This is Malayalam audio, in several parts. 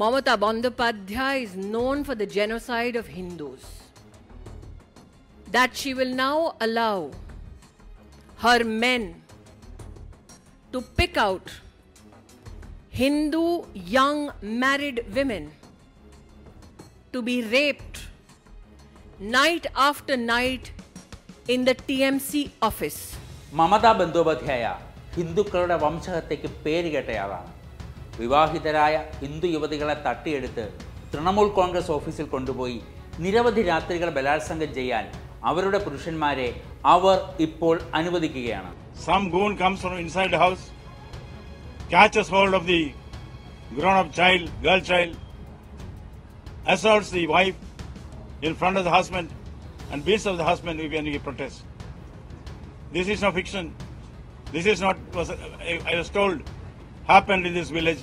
Mamata Bandhapadhyay is known for the genocide of Hindus. That she will now allow her men to pick out Hindu young married women to be raped night after night in the TMC office. Mamata Mamata ಬಂದೋಪಾಧ್ಯಾಯ Hindu Kannada ವಂಶಹತ್ಯೆಗೆ ಪೇರಿಗೆಟೆಯಾದ വിവാഹിതരായ ഹിന്ദു യുവതികളെ തട്ടിയെടുത്ത് തൃണമൂൽ കോൺഗ്രസ് ഓഫീസിൽ കൊണ്ടുപോയി നിരവധി രാത്രികൾ ബലാത്സംഗം ചെയ്യാൻ അവരുടെ പുരുഷന്മാരെ അവർ ഇപ്പോൾ അനുവദിക്കുകയാണ് This is no fiction. This is not. Was, I was told happened in this village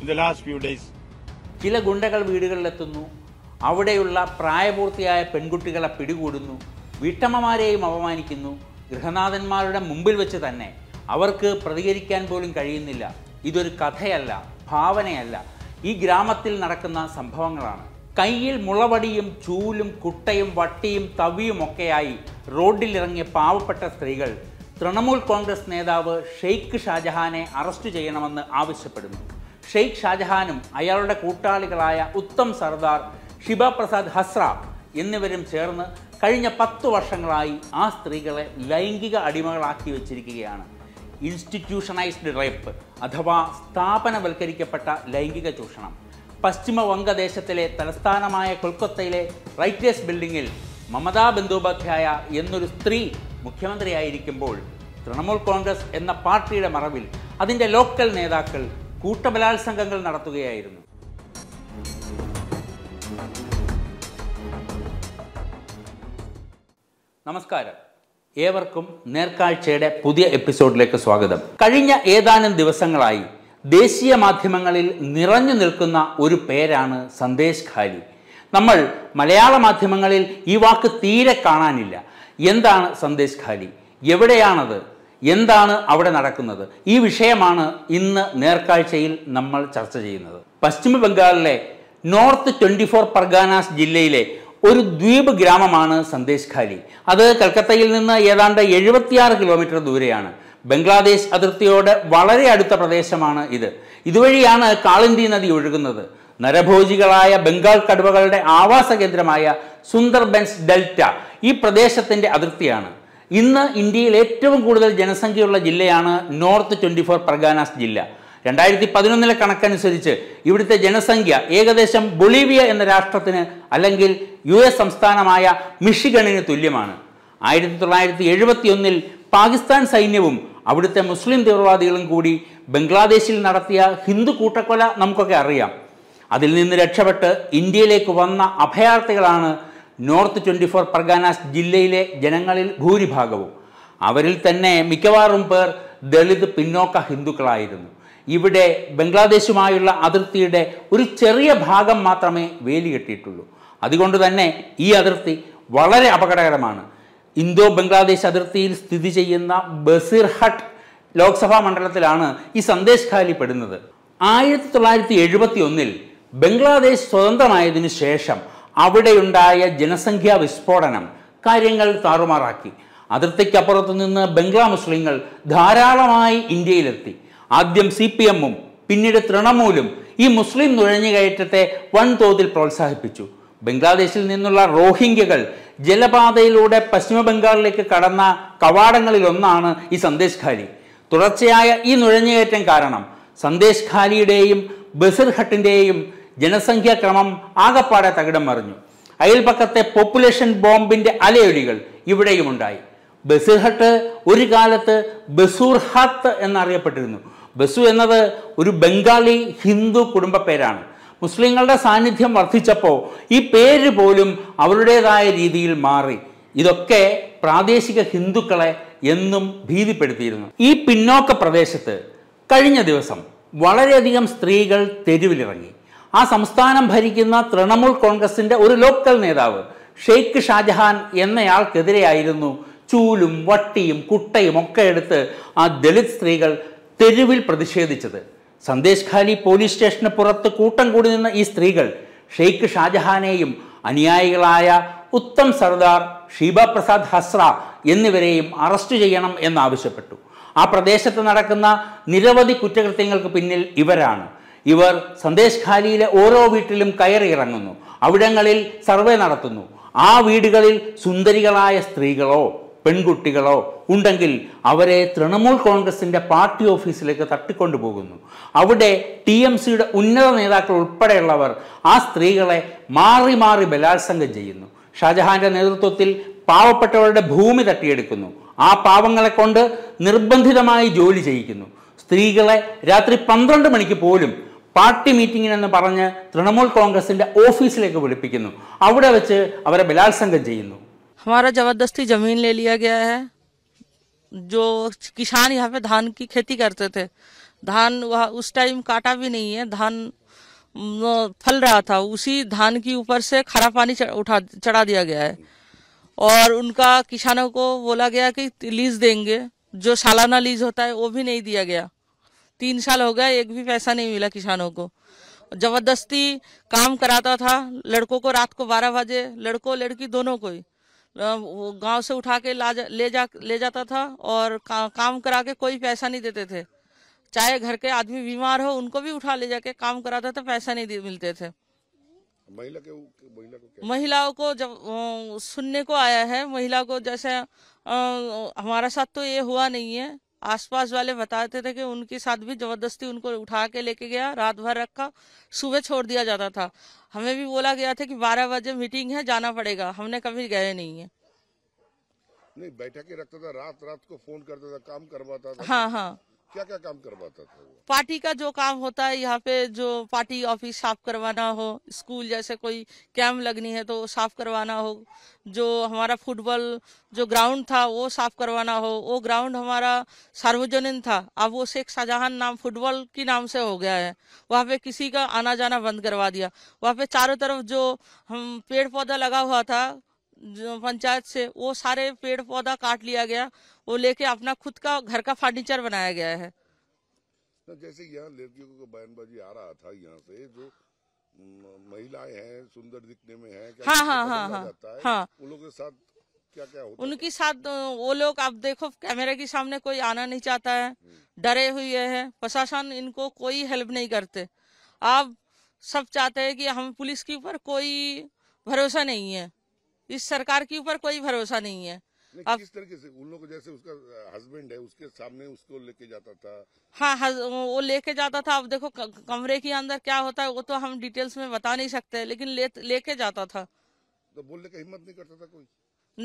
in the last few days ചില ഗുണ്ടകൾ വീടുകളിലെത്തുന്നു അവിടെയുള്ള പ്രായപൂർത്തിയായ പെൺകുട്ടികളെ പിടികൂടുന്നു വീട്ടമ്മമാരെയും അപമാനിക്കുന്നു ഗൃഹനാഥന്മാരുടെ മുമ്പിൽ വെച്ച് തന്നെ അവർക്ക് പ്രതികരിക്കാൻ പോലും കഴിയുന്നില്ല ഇതൊരു കഥയല്ല ഭാവനയല്ല ഈ ഗ്രാമത്തിൽ നടക്കുന്ന സംഭവങ്ങളാണ് കയ്യിൽ മുളവടിയും ചൂലും കുട്ടയും വട്ടിയും തവിയും ഒക്കെയായി റോഡിലിറങ്ങിയ പാവപ്പെട്ട സ്ത്രീകൾ തൃണമൂൽ കോൺഗ്രസ് നേതാവ് ഷെയ്ഖ് ഷാജഹാനെ അറസ്റ്റ് ചെയ്യണമെന്ന് ആവശ്യപ്പെടുന്നു ഷെയ്ഖ് ഷാജഹാനും അയാളുടെ കൂട്ടാളികളായ ഉത്തം സർദാർ ഷിബ പ്രസാദ് ഹസ്ര എന്നിവരും ചേർന്ന് കഴിഞ്ഞ പത്തു വർഷങ്ങളായി ആ സ്ത്രീകളെ ലൈംഗിക അടിമകളാക്കി വെച്ചിരിക്കുകയാണ് ഇൻസ്റ്റിറ്റ്യൂഷണൈസ്ഡ് റേപ്പ് അഥവാ സ്ഥാപനവൽക്കരിക്കപ്പെട്ട ലൈംഗിക ചൂഷണം പശ്ചിമ വംഗദേശത്തിലെ തലസ്ഥാനമായ കൊൽക്കത്തയിലെ റൈറ്റേഴ്സ് ബിൽഡിങ്ങിൽ മമതാ ബന്ദോപാധ്യായ എന്നൊരു സ്ത്രീ മുഖ്യമന്ത്രിയായിരിക്കുമ്പോൾ തൃണമൂൽ കോൺഗ്രസ് എന്ന പാർട്ടിയുടെ മറവിൽ അതിൻ്റെ ലോക്കൽ നേതാക്കൾ കൂട്ടബലാത്സംഗങ്ങൾ നടത്തുകയായിരുന്നു നമസ്കാരം ഏവർക്കും നേർക്കാഴ്ചയുടെ പുതിയ എപ്പിസോഡിലേക്ക് സ്വാഗതം കഴിഞ്ഞ ഏതാനും ദിവസങ്ങളായി ദേശീയ മാധ്യമങ്ങളിൽ നിറഞ്ഞു നിൽക്കുന്ന ഒരു പേരാണ് സന്ദേശ് ഖാലി നമ്മൾ മലയാള മാധ്യമങ്ങളിൽ ഈ വാക്ക് തീരെ കാണാനില്ല എന്താണ് സന്ദേശ് ഖാലി എവിടെയാണത് എന്താണ് അവിടെ നടക്കുന്നത് ഈ വിഷയമാണ് ഇന്ന് നേർക്കാഴ്ചയിൽ നമ്മൾ ചർച്ച ചെയ്യുന്നത് പശ്ചിമ ബംഗാളിലെ നോർത്ത് ട്വൻറ്റി ഫോർ പർഗാനാസ് ജില്ലയിലെ ഒരു ദ്വീപ് ഗ്രാമമാണ് സന്ദേശ് ഖാലി അത് കൽക്കത്തയിൽ നിന്ന് ഏതാണ്ട് എഴുപത്തിയാറ് കിലോമീറ്റർ ദൂരെയാണ് ബംഗ്ലാദേശ് അതിർത്തിയോട് വളരെ അടുത്ത പ്രദേശമാണ് ഇത് ഇതുവഴിയാണ് കാളിന്തി നദി ഒഴുകുന്നത് നരഭോജികളായ ബംഗാൾ കടുവകളുടെ ആവാസ കേന്ദ്രമായ സുന്ദർബൻസ് ഡെൽറ്റ ഈ പ്രദേശത്തിൻ്റെ അതിർത്തിയാണ് ഇന്ന് ഇന്ത്യയിൽ ഏറ്റവും കൂടുതൽ ജനസംഖ്യയുള്ള ജില്ലയാണ് നോർത്ത് ട്വൻറ്റി ഫോർ പ്രഗാനാസ് ജില്ല രണ്ടായിരത്തി പതിനൊന്നിലെ കണക്കനുസരിച്ച് ഇവിടുത്തെ ജനസംഖ്യ ഏകദേശം ബൊളീവിയ എന്ന രാഷ്ട്രത്തിന് അല്ലെങ്കിൽ യു എസ് സംസ്ഥാനമായ മിഷിഗണിന് തുല്യമാണ് ആയിരത്തി തൊള്ളായിരത്തി എഴുപത്തി ഒന്നിൽ പാകിസ്ഥാൻ സൈന്യവും അവിടുത്തെ മുസ്ലിം തീവ്രവാദികളും കൂടി ബംഗ്ലാദേശിൽ നടത്തിയ ഹിന്ദു കൂട്ടക്കൊല നമുക്കൊക്കെ അറിയാം അതിൽ നിന്ന് രക്ഷപ്പെട്ട് ഇന്ത്യയിലേക്ക് വന്ന അഭയാർത്ഥികളാണ് നോർത്ത് ട്വൻറ്റി ഫോർ പർഗാനാസ് ജില്ലയിലെ ജനങ്ങളിൽ ഭൂരിഭാഗവും അവരിൽ തന്നെ മിക്കവാറും പേർ ദളിത് പിന്നോക്ക ഹിന്ദുക്കളായിരുന്നു ഇവിടെ ബംഗ്ലാദേശുമായുള്ള അതിർത്തിയുടെ ഒരു ചെറിയ ഭാഗം മാത്രമേ വേലി കെട്ടിയിട്ടുള്ളൂ അതുകൊണ്ട് തന്നെ ഈ അതിർത്തി വളരെ അപകടകരമാണ് ഇന്തോ ബംഗ്ലാദേശ് അതിർത്തിയിൽ സ്ഥിതി ചെയ്യുന്ന ബസീർഹട്ട് ലോക്സഭാ മണ്ഡലത്തിലാണ് ഈ സന്ദേശ് ഖാലി പെടുന്നത് ആയിരത്തി തൊള്ളായിരത്തി എഴുപത്തി ഒന്നിൽ ബംഗ്ലാദേശ് സ്വതന്ത്രമായതിനു ശേഷം അവിടെയുണ്ടായ ജനസംഖ്യാ വിസ്ഫോടനം കാര്യങ്ങൾ താറുമാറാക്കി അതിർത്തിക്കപ്പുറത്തു നിന്ന് ബംഗ്ലാ മുസ്ലിങ്ങൾ ധാരാളമായി ഇന്ത്യയിലെത്തി ആദ്യം സി പി എമ്മും പിന്നീട് തൃണമൂലും ഈ മുസ്ലിം നുഴഞ്ഞുകയറ്റത്തെ വൻതോതിൽ പ്രോത്സാഹിപ്പിച്ചു ബംഗ്ലാദേശിൽ നിന്നുള്ള റോഹിംഗ്യകൾ ജലപാതയിലൂടെ പശ്ചിമ ബംഗാളിലേക്ക് കടന്ന കവാടങ്ങളിലൊന്നാണ് ഈ സന്ദേശ് ഖാലി തുടർച്ചയായ ഈ നുഴഞ്ഞുകയറ്റം കാരണം സന്ദേശ് ഖാലിയുടെയും ബസിർ ജനസംഖ്യാ ക്രമം ആകപ്പാടെ തകിടം മറിഞ്ഞു അയൽപക്കത്തെ പോപ്പുലേഷൻ ബോംബിന്റെ അലയൊലികൾ ഉണ്ടായി ബസിർഹട്ട് ഒരു കാലത്ത് ബസൂർഹത്ത് എന്നറിയപ്പെട്ടിരുന്നു ബസു എന്നത് ഒരു ബംഗാളി ഹിന്ദു കുടുംബ പേരാണ് മുസ്ലിങ്ങളുടെ സാന്നിധ്യം വർദ്ധിച്ചപ്പോൾ ഈ പേര് പോലും അവരുടേതായ രീതിയിൽ മാറി ഇതൊക്കെ പ്രാദേശിക ഹിന്ദുക്കളെ എന്നും ഭീതിപ്പെടുത്തിയിരുന്നു ഈ പിന്നോക്ക പ്രദേശത്ത് കഴിഞ്ഞ ദിവസം വളരെയധികം സ്ത്രീകൾ തെരുവിലിറങ്ങി ആ സംസ്ഥാനം ഭരിക്കുന്ന തൃണമൂൽ കോൺഗ്രസിൻ്റെ ഒരു ലോക്കൽ നേതാവ് ഷെയ്ഖ് ഷാജഹാൻ എന്നയാൾക്കെതിരെയായിരുന്നു ചൂലും വട്ടിയും കുട്ടയും ഒക്കെ എടുത്ത് ആ ദളിത് സ്ത്രീകൾ തെരുവിൽ പ്രതിഷേധിച്ചത് സന്ദേശ് ഖാലി പോലീസ് സ്റ്റേഷന് പുറത്ത് കൂട്ടം കൂടി നിന്ന ഈ സ്ത്രീകൾ ഷെയ്ഖ് ഷാജഹാനെയും അനുയായികളായ ഉത്തം സർദാർ ഷീബ പ്രസാദ് ഹസ്ര എന്നിവരെയും അറസ്റ്റ് ചെയ്യണം എന്നാവശ്യപ്പെട്ടു ആ പ്രദേശത്ത് നടക്കുന്ന നിരവധി കുറ്റകൃത്യങ്ങൾക്ക് പിന്നിൽ ഇവരാണ് ഇവർ സന്ദേശ് ഖാലിയിലെ ഓരോ വീട്ടിലും കയറിയിറങ്ങുന്നു അവിടങ്ങളിൽ സർവേ നടത്തുന്നു ആ വീടുകളിൽ സുന്ദരികളായ സ്ത്രീകളോ പെൺകുട്ടികളോ ഉണ്ടെങ്കിൽ അവരെ തൃണമൂൽ കോൺഗ്രസിൻ്റെ പാർട്ടി ഓഫീസിലേക്ക് തട്ടിക്കൊണ്ടുപോകുന്നു അവിടെ ടി എം സിയുടെ ഉന്നത നേതാക്കൾ ഉൾപ്പെടെയുള്ളവർ ആ സ്ത്രീകളെ മാറി മാറി ബലാത്സംഗം ചെയ്യുന്നു ഷാജഹാന്റെ നേതൃത്വത്തിൽ പാവപ്പെട്ടവരുടെ ഭൂമി തട്ടിയെടുക്കുന്നു ആ പാവങ്ങളെ കൊണ്ട് നിർബന്ധിതമായി ജോലി ചെയ്യിക്കുന്നു സ്ത്രീകളെ രാത്രി പന്ത്രണ്ട് മണിക്ക് പോലും पार्टी मीटिंग പറഞ്ഞ് തൃണമൂൽ കോൺഗ്രസിന്റെ ഓഫീസിലേക്ക് വിളിപ്പിക്കുന്നു അവിടെ വെച്ച് हमारा जबरदस्ती जमीन ले लिया गया है जो किसान यहाँ पे धान की खेती करते थे धान वह उस टाइम काटा भी नहीं है धान फल रहा था उसी धान की ऊपर से खरा पानी उठा चढ़ा दिया गया है और उनका किसानों को बोला गया कि लीज देंगे जो सालाना लीज होता है वो भी नहीं दिया गया तीन साल हो गया एक भी पैसा नहीं मिला किसानों को जबरदस्ती काम कराता था लड़कों को रात को बारह बजे लड़कों लड़की दोनों को ही गांव से उठा के ला जा, ले जा ले जाता था और का, काम करा के कोई पैसा नहीं देते थे चाहे घर के आदमी बीमार हो उनको भी उठा ले जाके काम कराता था पैसा नहीं मिलते थे महिला के महिला को महिलाओं को जब सुनने को आया है महिला को जैसे आ, हमारा साथ तो ये हुआ नहीं है आसपास वाले बताते थे कि उनके साथ भी जबरदस्ती उनको उठा के लेके गया रात भर रखा सुबह छोड़ दिया जाता था हमें भी बोला गया था कि 12 बजे मीटिंग है जाना पड़ेगा हमने कभी गए नहीं है नहीं बैठा के रखता था रात रात को फोन करता था काम करवाता था हाँ हाँ क्या क्या काम करवाता था वो पार्टी का जो काम होता है यहाँ पे जो पार्टी ऑफिस साफ करवाना हो स्कूल जैसे कोई कैम्प लगनी है तो साफ करवाना हो जो हमारा फुटबॉल जो ग्राउंड था वो साफ करवाना हो वो ग्राउंड हमारा सार्वजनिक था अब वो शेख शाहजहां नाम फुटबॉल के नाम से हो गया है वहाँ पे किसी का आना जाना बंद करवा दिया वहाँ पे चारों तरफ जो हम पेड़ पौधा लगा हुआ था पंचायत से वो सारे पेड़ पौधा काट लिया गया वो लेके अपना खुद का घर का फर्नीचर बनाया गया है तो जैसे यहाँ लड़कियों को बयानबाजी आ रहा था यहाँ से जो महिलाएं हैं सुंदर दिखने में है क्या हाँ हाँ हाँ हाँ हाँ उन लोगों के साथ क्या क्या होता उनके साथ वो लोग आप देखो कैमरे के सामने कोई आना नहीं चाहता है हम्म। डरे हुए हैं प्रशासन इनको कोई हेल्प नहीं करते आप सब चाहते हैं कि हम पुलिस के ऊपर कोई भरोसा नहीं है इस सरकार के ऊपर कोई भरोसा नहीं है अब किस तरीके से उन लोग जैसे उसका हस्बैंड है उसके सामने उसको लेके जाता था हाँ हज, वो लेके जाता था अब देखो कमरे के अंदर क्या होता है वो तो हम डिटेल्स में बता नहीं सकते लेकिन ले लेके जाता था तो बोलने का हिम्मत नहीं करता था कोई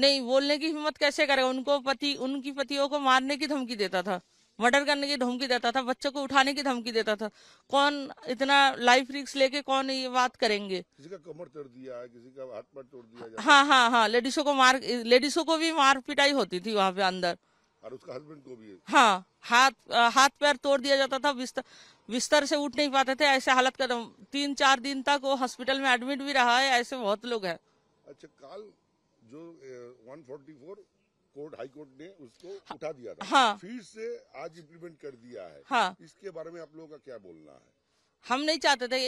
नहीं बोलने की हिम्मत कैसे करेगा उनको पति उनकी पतियों को मारने की धमकी देता था मर्डर करने की धमकी देता था बच्चों को उठाने की धमकी देता था कौन इतना लाइफ रिक्स लेके कौन ये बात करेंगे किसी का कमर तोड़ दिया किसी का हाथ पर तोड़ दिया हाँ हाँ हाँ लेडीजों को मार लेडीजों को भी मार पिटाई होती थी वहाँ पे अंदर और उसका हस्बैंड को भी हाँ हाथ हाथ पैर तोड़ दिया जाता था बिस्तर बिस्तर से उठ नहीं पाते थे ऐसे हालत का तीन चार दिन तक वो हॉस्पिटल में एडमिट भी रहा है ऐसे बहुत लोग है अच्छा कल जो one forty four court high court ने उसको हाँ। उठा दिया था हाँ, फिर से आज इम्प्लीमेंट कर दिया है हाँ, इसके बारे में आप लोगों का क्या बोलना है हम नहीं चाहते थे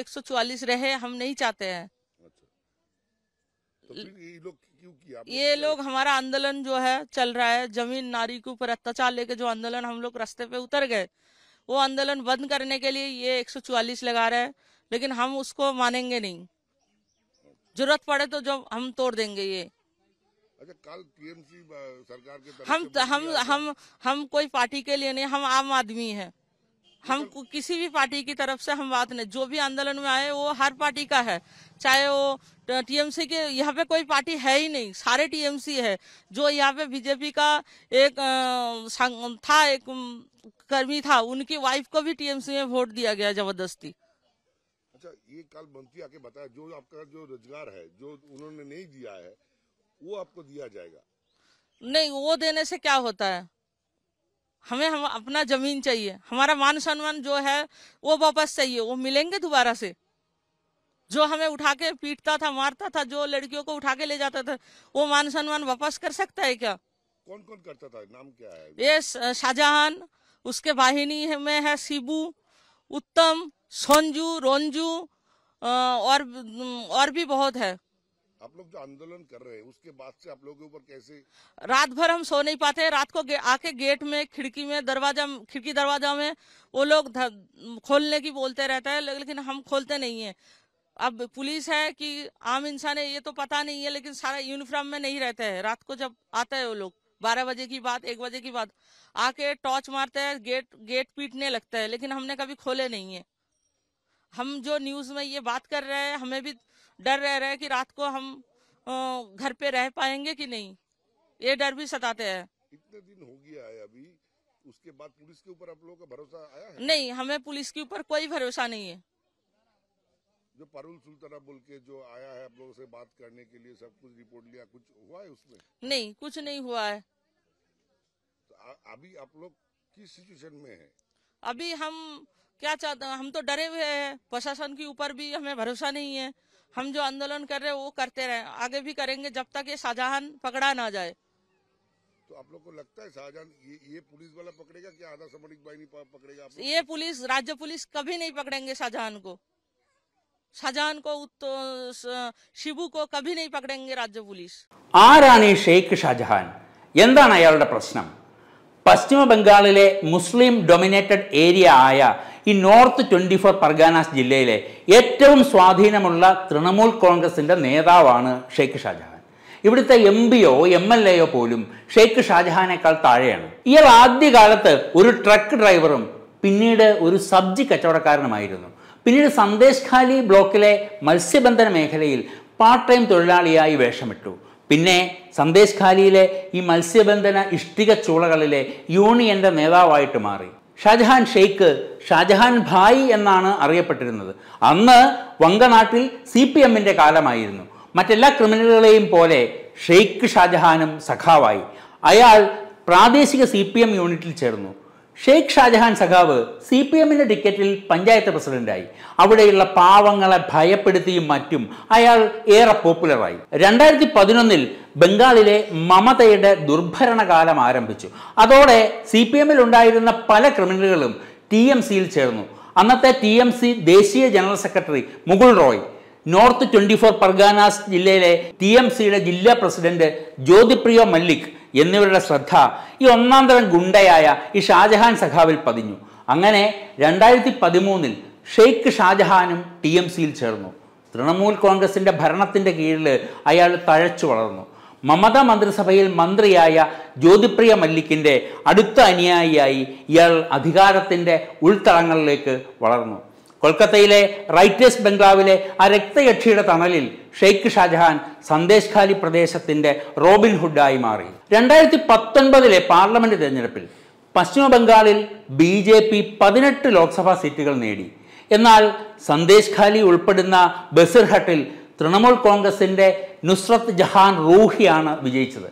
एक सौ चौवालीस रहे हम नहीं चाहते हैं अच्छा। तो फिर ये लोग क्यों किया ये लोग हमारा आंदोलन जो है चल रहा है जमीन नारी के ऊपर अत्याचार लेके जो आंदोलन हम लोग रास्ते पे उतर गए वो आंदोलन बंद करने के लिए ये 144 लगा रहे है लेकिन हम उसको मानेंगे नहीं अच्छा। जरूरत पड़े तो जब हम तोड़ देंगे ये अच्छा कल टीएमसी सरकार के हम हम हम हम कोई पार्टी के लिए नहीं हम आम आदमी हैं हम मतलब किसी भी पार्टी की तरफ से हम बात नहीं जो भी आंदोलन में आए वो हर पार्टी का है चाहे वो टीएमसी के यहाँ पे कोई पार्टी है ही नहीं सारे टीएमसी है जो यहाँ पे बीजेपी का एक आ, था एक कर्मी था उनकी वाइफ को भी टीएमसी में वोट दिया गया जबरदस्ती अच्छा ये कल मंत्री आके बताया जो आपका जो रोजगार है जो उन्होंने नहीं दिया है वो आपको दिया जाएगा नहीं वो देने से क्या होता है हमें हम अपना जमीन चाहिए हमारा मान सम्मान जो है वो वापस चाहिए वो मिलेंगे दोबारा से जो हमें उठा के पीटता था मारता था जो लड़कियों को उठा के ले जाता था वो मान सम्मान वापस कर सकता है क्या कौन कौन करता था नाम क्या है ये शाहजहान उसके वाहिनी में है शिबू उत्तम सोंजू रोंजू और और भी बहुत है आप लोग जो आंदोलन कर रहे हैं उसके बाद से आप लोगों के ऊपर कैसे रात भर हम सो नहीं पाते रात को आके गेट में खिड़की में दरवाजा खिड़की दरवाजा में वो लोग खोलने की बोलते रहते हैं लेकिन हम खोलते नहीं है अब पुलिस है कि आम इंसान है ये तो पता नहीं है लेकिन सारा यूनिफॉर्म में नहीं रहते हैं रात को जब आता है वो लोग बारह बजे की बात एक बजे की बात आके टॉर्च मारते हैं गेट गेट पीटने लगता है लेकिन हमने कभी खोले नहीं है हम जो न्यूज में ये बात कर रहे हैं हमें भी डर रह रहे कि रात को हम घर पे रह पाएंगे कि नहीं ये डर भी सताते हैं इतने दिन हो गया है अभी उसके बाद पुलिस के ऊपर आप लोगों का भरोसा आया है नहीं हमें पुलिस के ऊपर कोई भरोसा नहीं है जो परुल सुल्तना बोल के जो आया है आप लोगों से बात करने के लिए सब कुछ रिपोर्ट लिया कुछ हुआ है उसमें नहीं कुछ नहीं हुआ है तो अभी आप लोग किस सिचुएशन में है अभी हम क्या चाहते हम तो डरे हुए हैं प्रशासन के ऊपर भी हमें भरोसा नहीं है हम जो आंदोलन कर रहे हैं वो करते रहे आगे भी करेंगे जब तक ये शाहजहां पकड़ा ना जाए तो आप लोग को लगता है शाहजहान ये, ये पुलिस वाला पकड़ेगा कि आधा भाई नहीं पकड़ेगा ये पुलिस राज्य पुलिस कभी नहीं पकड़ेंगे शाहजहां को शाहजहान को तो, शिबू को कभी नहीं पकड़ेंगे राज्य पुलिस आ रानी शेख ഷാജഹാൻ എന്താണ് അയാളുടെ പശ്ചിമ ബംഗാളിലെ മുസ്ലിം ഡൊമിനേറ്റഡ് ഏരിയ ആയ ഈ നോർത്ത് ട്വൻറ്റി ഫോർ പർഗാനാസ് ജില്ലയിലെ ഏറ്റവും സ്വാധീനമുള്ള തൃണമൂൽ കോൺഗ്രസിൻ്റെ നേതാവാണ് ഷെയ്ഖ് ഷാജഹാൻ ഇവിടുത്തെ എം പിയോ എം എൽ എയോ പോലും ഷെയ്ഖ് ഷാജഹാനേക്കാൾ താഴെയാണ് ഇയാൾ ആദ്യകാലത്ത് ഒരു ട്രക്ക് ഡ്രൈവറും പിന്നീട് ഒരു സബ്ജി കച്ചവടക്കാരനുമായിരുന്നു പിന്നീട് സന്ദേശ് ഖാലി ബ്ലോക്കിലെ മത്സ്യബന്ധന മേഖലയിൽ പാർട്ട് ടൈം തൊഴിലാളിയായി വേഷമിട്ടു പിന്നെ സന്ദേശ് ഖാലിയിലെ ഈ മത്സ്യബന്ധന ഇഷ്ടിക ചൂളകളിലെ യൂണിയന്റെ നേതാവായിട്ട് മാറി ഷാജഹാൻ ഷെയ്ഖ് ഷാജഹാൻ ഭായ് എന്നാണ് അറിയപ്പെട്ടിരുന്നത് അന്ന് വങ്കനാട്ടിൽ സി പി എമ്മിൻ്റെ കാലമായിരുന്നു മറ്റെല്ലാ ക്രിമിനലുകളെയും പോലെ ഷെയ്ഖ് ഷാജഹാനും സഖാവായി അയാൾ പ്രാദേശിക സി പി എം യൂണിറ്റിൽ ചേർന്നു ഷെയ്ഖ് ഷാജഹാൻ സഖാവ് സി പി എമ്മിൻ്റെ ടിക്കറ്റിൽ പഞ്ചായത്ത് പ്രസിഡന്റായി അവിടെയുള്ള പാവങ്ങളെ ഭയപ്പെടുത്തിയും മറ്റും അയാൾ ഏറെ പോപ്പുലറായി രണ്ടായിരത്തി പതിനൊന്നിൽ ബംഗാളിലെ മമതയുടെ ദുർഭരണകാലം ആരംഭിച്ചു അതോടെ സി പി എമ്മിൽ ഉണ്ടായിരുന്ന പല ക്രിമിനലുകളും ടി എം സിയിൽ ചേർന്നു അന്നത്തെ ടി എം സി ദേശീയ general secretary Mukul Roy North twenty four Parganas ജില്ലയിലെ ടി എം സിയുടെ ജില്ലാ പ്രസിഡന്റ് ജ്യോതിപ്രിയ മല്ലിക് എന്നിവരുടെ ശ്രദ്ധ ഈ ഒന്നാം തരം ഗുണ്ടയായ ഈ ഷാജഹാൻ സഖാവിൽ പതിഞ്ഞു അങ്ങനെ രണ്ടായിരത്തി പതിമൂന്നിൽ ഷെയ്ഖ് ഷാജഹാനും ടി എം സിയിൽ ചേർന്നു തൃണമൂൽ കോൺഗ്രസിൻ്റെ ഭരണത്തിൻ്റെ കീഴിൽ അയാൾ തഴച്ചു വളർന്നു മമത മന്ത്രിസഭയിൽ മന്ത്രിയായ ജ്യോതിപ്രിയ മല്ലിക്കിൻ്റെ അടുത്ത അനുയായിയായി ഇയാൾ അധികാരത്തിൻ്റെ ഉൾത്തളങ്ങളിലേക്ക് വളർന്നു കൊൽക്കത്തയിലെ റൈറ്റേഴ്സ് ബംഗ്ലാവിലെ ആ രക്തയക്ഷിയുടെ തണലിൽ ഷെയ്ഖ് ഷാജഹാൻ സന്ദേശ് ഖാലി പ്രദേശത്തിന്റെ റോബിൻ ഹുഡായി മാറി രണ്ടായിരത്തി പത്തൊൻപതിലെ പാർലമെന്റ് തിരഞ്ഞെടുപ്പിൽ പശ്ചിമ ബംഗാളിൽ ബി ജെ പി പതിനെട്ട് ലോക്സഭാ സീറ്റുകൾ നേടി എന്നാൽ സന്ദേശ് ഖാലി ഉൾപ്പെടുന്ന ബസിർഹട്ടിൽ തൃണമൂൽ കോൺഗ്രസിന്റെ നുസ്രത്ത് ജഹാൻ റൂഹിയാണ് വിജയിച്ചത്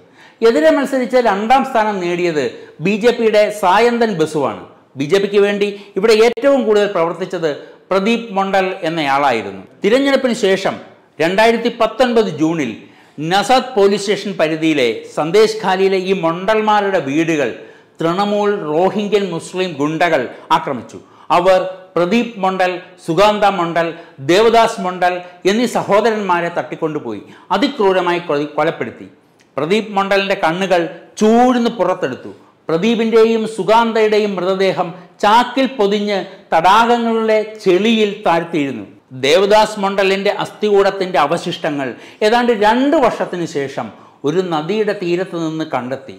എതിരെ മത്സരിച്ച് രണ്ടാം സ്ഥാനം നേടിയത് ബി ജെ പിയുടെ സായന്തൻ ബസുവാണ് ബി ജെ പിക്ക് വേണ്ടി ഇവിടെ ഏറ്റവും കൂടുതൽ പ്രവർത്തിച്ചത് പ്രദീപ് മണ്ഡൽ എന്നയാളായിരുന്നു തിരഞ്ഞെടുപ്പിന് ശേഷം രണ്ടായിരത്തി പത്തൊൻപത് ജൂണിൽ നസാദ് പോലീസ് സ്റ്റേഷൻ പരിധിയിലെ സന്ദേശ് ഖാലിയിലെ ഈ മണ്ഡൽമാരുടെ വീടുകൾ തൃണമൂൽ റോഹിംഗ്യൻ മുസ്ലിം ഗുണ്ടകൾ ആക്രമിച്ചു അവർ പ്രദീപ് മണ്ഡൽ സുഗാന്ത മണ്ഡൽ ദേവദാസ് മണ്ഡൽ എന്നീ സഹോദരന്മാരെ തട്ടിക്കൊണ്ടുപോയി അതിക്രൂരമായി കൊലപ്പെടുത്തി പ്രദീപ് മണ്ഡലിൻ്റെ കണ്ണുകൾ ചൂഴ്ന്ന് പുറത്തെടുത്തു പ്രദീപിൻ്റെയും സുഗാന്തയുടെയും മൃതദേഹം ചാക്കിൽ പൊതിഞ്ഞ് തടാകങ്ങളുടെ ചെളിയിൽ താഴ്ത്തിയിരുന്നു ദേവദാസ് മണ്ഡലിൻ്റെ അസ്ഥികൂടത്തിൻ്റെ അവശിഷ്ടങ്ങൾ ഏതാണ്ട് രണ്ട് വർഷത്തിന് ശേഷം ഒരു നദിയുടെ തീരത്ത് നിന്ന് കണ്ടെത്തി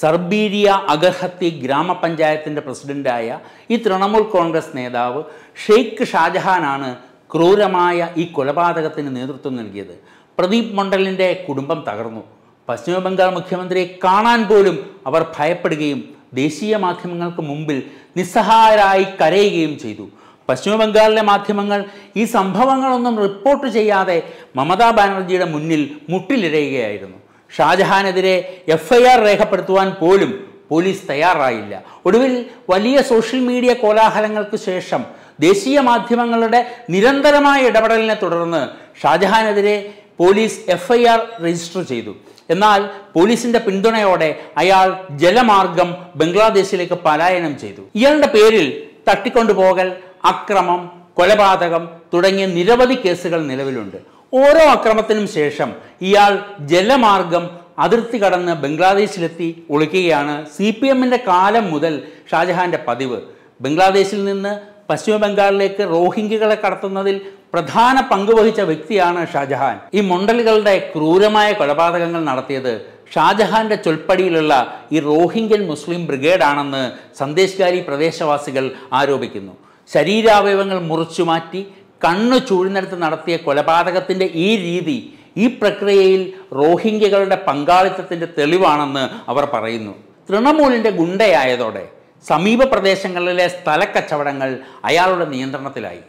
സർബീരിയ അഗർഹത്തി ഗ്രാമപഞ്ചായത്തിൻ്റെ പ്രസിഡൻ്റായ ഈ തൃണമൂൽ കോൺഗ്രസ് നേതാവ് ഷെയ്ഖ് ഷാജഹാനാണ് ക്രൂരമായ ഈ കൊലപാതകത്തിന് നേതൃത്വം നൽകിയത് പ്രദീപ് മണ്ഡലിൻ്റെ കുടുംബം തകർന്നു പശ്ചിമബംഗാൾ മുഖ്യമന്ത്രിയെ കാണാൻ പോലും അവർ ഭയപ്പെടുകയും ദേശീയ മാധ്യമങ്ങൾക്ക് മുമ്പിൽ നിസ്സഹായരായി കരയുകയും ചെയ്തു പശ്ചിമബംഗാളിലെ മാധ്യമങ്ങൾ ഈ സംഭവങ്ങളൊന്നും റിപ്പോർട്ട് ചെയ്യാതെ മമതാ ബാനർജിയുടെ മുന്നിൽ മുട്ടിലിഴയുകയായിരുന്നു ഷാജഹാനെതിരെ എഫ് ഐ ആർ രേഖപ്പെടുത്തുവാൻ പോലും പോലീസ് തയ്യാറായില്ല ഒടുവിൽ വലിയ സോഷ്യൽ മീഡിയ കോലാഹലങ്ങൾക്ക് ശേഷം ദേശീയ മാധ്യമങ്ങളുടെ നിരന്തരമായ ഇടപെടലിനെ തുടർന്ന് ഷാജഹാനെതിരെ police F I R register ചെയ്തു എന്നാൽ പോലീസിന്റെ പിന്തുണയോടെ അയാൾ ജലമാർഗം ബംഗ്ലാദേശിലേക്ക് പലായനം ചെയ്തു ഇയാളുടെ പേരിൽ തട്ടിക്കൊണ്ടുപോകൽ അക്രമം കൊലപാതകം തുടങ്ങിയ നിരവധി കേസുകൾ നിലവിലുണ്ട് ഓരോ അക്രമത്തിനും ശേഷം ഇയാൾ ജലമാർഗം അതിർത്തി കടന്ന് ബംഗ്ലാദേശിലെത്തി ഒളിക്കുകയാണ് സി പി എമ്മിൻ്റെ കാലം മുതൽ ഷാജഹാന്റെ പതിവ് ബംഗ്ലാദേശിൽ നിന്ന് പശ്ചിമ ബംഗാളിലേക്ക് റോഹിംഗ്യകളെ കടത്തുന്നതിൽ പ്രധാന പങ്കുവഹിച്ച വ്യക്തിയാണ് ഷാജഹാൻ ഈ മൊണ്ടലുകളുടെ ക്രൂരമായ കൊലപാതകങ്ങൾ നടത്തിയത് ഷാജഹാന്റെ ചൊൽപ്പടിയിലുള്ള ഈ റോഹിംഗ്യൻ മുസ്ലിം ബ്രിഗേഡാണെന്ന് സന്ദേശകാരി പ്രദേശവാസികൾ ആരോപിക്കുന്നു ശരീരാവയവങ്ങൾ മുറിച്ചു മാറ്റി കണ്ണു ചൂഴ്ന്നെടുത്ത് നടത്തിയ കൊലപാതകത്തിൻ്റെ ഈ രീതി ഈ പ്രക്രിയയിൽ റോഹിംഗ്യകളുടെ പങ്കാളിത്തത്തിൻ്റെ തെളിവാണെന്ന് അവർ പറയുന്നു തൃണമൂലിൻ്റെ ഗുണ്ടയായതോടെ സമീപ പ്രദേശങ്ങളിലെ സ്ഥലക്കച്ചവടങ്ങൾ അയാളുടെ നിയന്ത്രണത്തിലായി